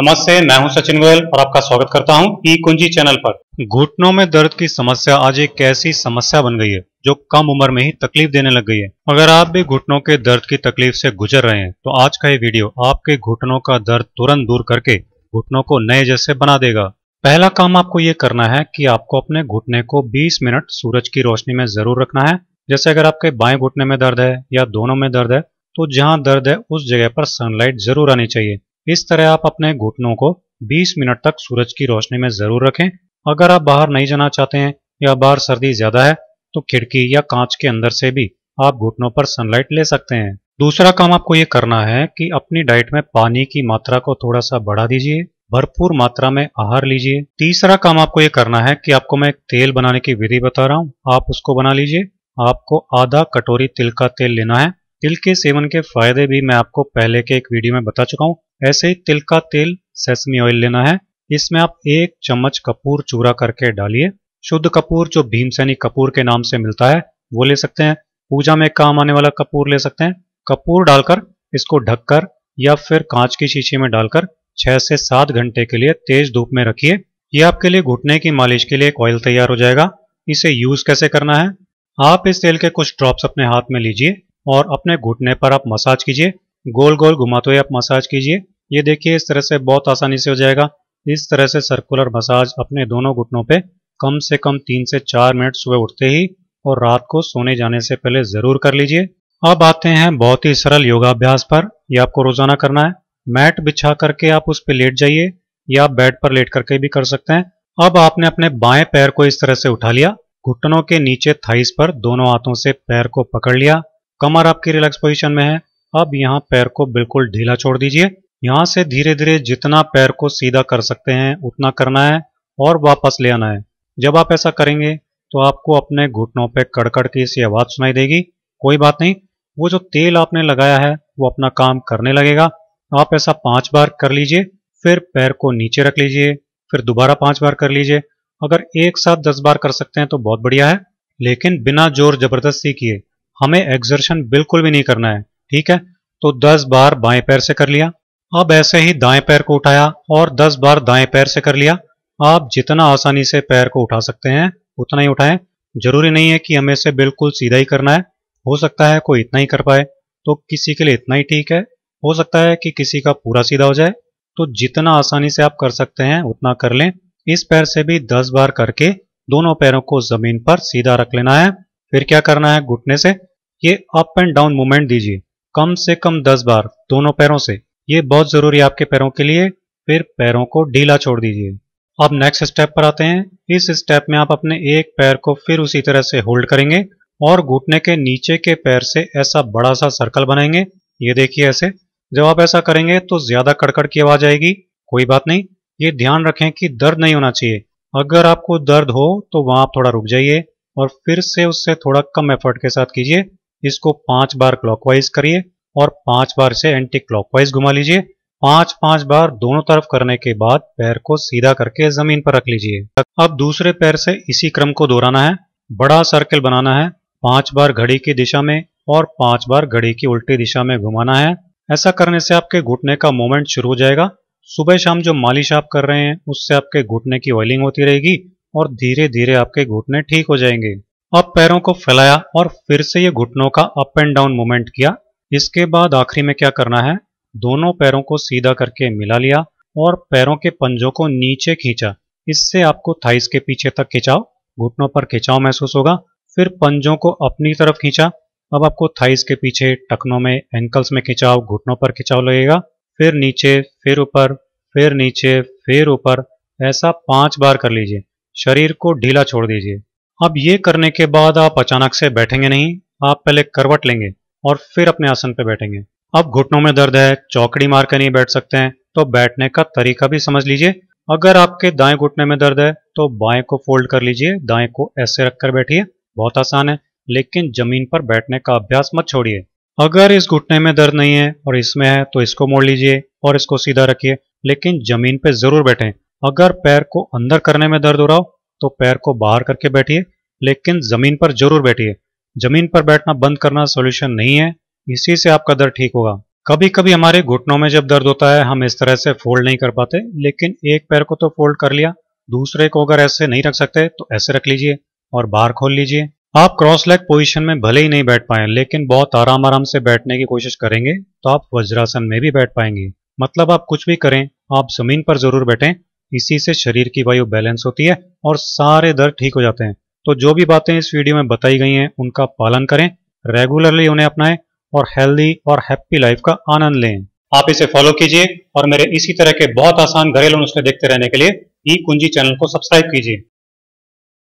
नमस्ते मैं हूं सचिन गोयल और आपका स्वागत करता हूं ई कुंजी चैनल पर घुटनों में दर्द की समस्या आज एक ऐसी समस्या बन गई है जो कम उम्र में ही तकलीफ देने लग गई है अगर आप भी घुटनों के दर्द की तकलीफ से गुजर रहे हैं तो आज का ये वीडियो आपके घुटनों का दर्द तुरंत दूर करके घुटनों को नए जैसे बना देगा पहला काम आपको ये करना है की आपको अपने घुटने को बीस मिनट सूरज की रोशनी में जरूर रखना है जैसे अगर आपके बाएं घुटने में दर्द है या दोनों में दर्द है तो जहाँ दर्द है उस जगह पर सनलाइट जरूर आनी चाहिए इस तरह आप अपने घुटनों को 20 मिनट तक सूरज की रोशनी में ज़रूर रखें अगर आप बाहर नहीं जाना चाहते हैं या बाहर सर्दी ज़्यादा है तो खिड़की या कांच के अंदर से भी आप घुटनों पर सनलाइट ले सकते हैं दूसरा काम आपको ये करना है कि अपनी डाइट में पानी की मात्रा को थोड़ा सा बढ़ा दीजिए भरपूर मात्रा में आहार लीजिए तीसरा काम आपको ये करना है कि आपको मैं एक तेल बनाने की विधि बता रहा हूँ आप उसको बना लीजिए आपको आधा कटोरी तिल का तेल लेना है तिल के सेवन के फायदे भी मैं आपको पहले के एक वीडियो में बता चुका हूँ ऐसे ही तिल का तेल सेसमी ऑयल लेना है इसमें आप एक चम्मच कपूर चूरा करके डालिए शुद्ध कपूर जो भीमसैनी कपूर के नाम से मिलता है वो ले सकते हैं पूजा में काम आने वाला कपूर ले सकते हैं कपूर डालकर इसको ढककर या फिर कांच की शीशी में डालकर छह से सात घंटे के लिए तेज धूप में रखिए ये आपके लिए घुटने की मालिश के लिए एक ऑयल तैयार हो जाएगा इसे यूज कैसे करना है आप इस तेल के कुछ ड्रॉप्स अपने हाथ में लीजिए और अपने घुटने पर आप मसाज कीजिए गोल गोल घुमाते तो हुए आप मसाज कीजिए ये देखिए इस तरह से बहुत आसानी से हो जाएगा इस तरह से सर्कुलर मसाज अपने दोनों घुटनों पे कम से कम तीन से चार मिनट सुबह उठते ही और रात को सोने जाने से पहले ज़रूर कर लीजिए अब आते हैं बहुत ही सरल योगाभ्यास पर यह आपको रोजाना करना है मैट बिछा करके आप उस पर लेट जाइए या आप बेड पर लेट करके भी कर सकते हैं अब आपने अपने बाएं पैर को इस तरह से उठा लिया घुटनों के नीचे थाइस पर दोनों हाथों से पैर को पकड़ लिया कमर आपकी रिलैक्स पोजिशन में है अब यहाँ पैर को बिल्कुल ढीला छोड़ दीजिए यहाँ से धीरे धीरे जितना पैर को सीधा कर सकते हैं उतना करना है और वापस ले आना है जब आप ऐसा करेंगे तो आपको अपने घुटनों पे कड़कड़ की सी आवाज़ सुनाई देगी कोई बात नहीं वो जो तेल आपने लगाया है वो अपना काम करने लगेगा आप ऐसा पांच बार कर लीजिए फिर पैर को नीचे रख लीजिए फिर दोबारा पांच बार कर लीजिए अगर एक साथ दस बार कर सकते हैं तो बहुत बढ़िया है लेकिन बिना जोर जबरदस्ती किए हमें एक्सर्शन बिल्कुल भी नहीं करना है ठीक है तो 10 बार बाएं पैर से कर लिया अब ऐसे ही दाएं पैर को उठाया और 10 बार दाएं पैर से कर लिया आप जितना आसानी से पैर को उठा सकते हैं उतना ही उठाएं जरूरी नहीं है कि हमें इसे बिल्कुल सीधा ही करना है हो सकता है कोई इतना ही कर पाए तो किसी के लिए इतना ही ठीक है हो सकता है कि किसी का पूरा सीधा हो जाए तो जितना आसानी से आप कर सकते हैं उतना कर लें इस पैर से भी 10 बार करके दोनों पैरों को जमीन पर सीधा रख लेना है फिर क्या करना है घुटने से ये अप एंड डाउन मूवमेंट दीजिए कम से कम 10 बार दोनों पैरों से ये बहुत ज़रूरी है आपके पैरों के लिए फिर पैरों को ढीला छोड़ दीजिए अब नेक्स्ट स्टेप पर आते हैं इस स्टेप में आप अपने एक पैर को फिर उसी तरह से होल्ड करेंगे और घुटने के नीचे के पैर से ऐसा बड़ा सा सर्कल बनाएंगे ये देखिए ऐसे जब आप ऐसा करेंगे तो ज़्यादा कड़कड़ की आवाज़ आएगी कोई बात नहीं ये ध्यान रखें कि दर्द नहीं होना चाहिए अगर आपको दर्द हो तो वहां आप थोड़ा रुक जाइए और फिर से उससे थोड़ा कम एफर्ट के साथ कीजिए इसको पांच बार क्लॉकवाइज करिए और पांच बार से एंटी क्लॉकवाइज घुमा लीजिए पांच पांच बार दोनों तरफ करने के बाद पैर को सीधा करके जमीन पर रख लीजिए अब दूसरे पैर से इसी क्रम को दोहराना है बड़ा सर्कल बनाना है पांच बार घड़ी की दिशा में और पांच बार घड़ी की उल्टी दिशा में घुमाना है ऐसा करने से आपके घुटने का मूवमेंट शुरू हो जाएगा सुबह शाम जो मालिश आप कर रहे हैं उससे आपके घुटने की ऑयलिंग होती रहेगी और धीरे धीरे आपके घुटने ठीक हो जाएंगे अब पैरों को फैलाया और फिर से ये घुटनों का अप एंड डाउन मूवमेंट किया इसके बाद आखिरी में क्या करना है दोनों पैरों को सीधा करके मिला लिया और पैरों के पंजों को नीचे खींचा इससे आपको थाइस के पीछे तक खिंचाओ घुटनों पर खिंचाव महसूस होगा फिर पंजों को अपनी तरफ खींचा अब आपको थाइस के पीछे टखनों में एंकल्स में खिंचाव घुटनों पर खिंचाव लगेगा फिर नीचे फिर ऊपर फिर नीचे फिर ऊपर ऐसा पांच बार कर लीजिए शरीर को ढीला छोड़ दीजिए अब ये करने के बाद आप अचानक से बैठेंगे नहीं आप पहले करवट लेंगे और फिर अपने आसन पर बैठेंगे अब घुटनों में दर्द है चौकड़ी मार कर नहीं बैठ सकते हैं तो बैठने का तरीका भी समझ लीजिए अगर आपके दाएं घुटने में दर्द है तो बाएं को फोल्ड कर लीजिए दाएं को ऐसे रखकर बैठिए बहुत आसान है लेकिन जमीन पर बैठने का अभ्यास मत छोड़िए अगर इस घुटने में दर्द नहीं है और इसमें है तो इसको मोड़ लीजिए और इसको सीधा रखिए लेकिन जमीन पर जरूर बैठें अगर पैर को अंदर करने में दर्द हो रहा हो तो पैर को बाहर करके बैठिए लेकिन ज़मीन पर जरूर बैठिए ज़मीन पर बैठना बंद करना सोल्यूशन नहीं है इसी से आपका दर्द ठीक होगा कभी कभी हमारे घुटनों में जब दर्द होता है हम इस तरह से फोल्ड नहीं कर पाते लेकिन एक पैर को तो फोल्ड कर लिया दूसरे को अगर ऐसे नहीं रख सकते तो ऐसे रख लीजिए और बाहर खोल लीजिए आप क्रॉस लेग पोजीशन में भले ही नहीं बैठ पाए लेकिन बहुत आराम आराम से बैठने की कोशिश करेंगे तो आप वज्रासन में भी बैठ पाएंगे मतलब आप कुछ भी करें आप जमीन पर जरूर बैठें इसी से शरीर की वायु बैलेंस होती है और सारे दर्द ठीक हो जाते हैं तो जो भी बातें इस वीडियो में बताई गई हैं उनका पालन करें रेगुलरली उन्हें अपनाएं और हेल्दी और हैप्पी लाइफ का आनंद लें आप इसे फॉलो कीजिए और मेरे इसी तरह के बहुत आसान घरेलू नुस्खे देखते रहने के लिए ई कुंजी चैनल को सब्सक्राइब कीजिए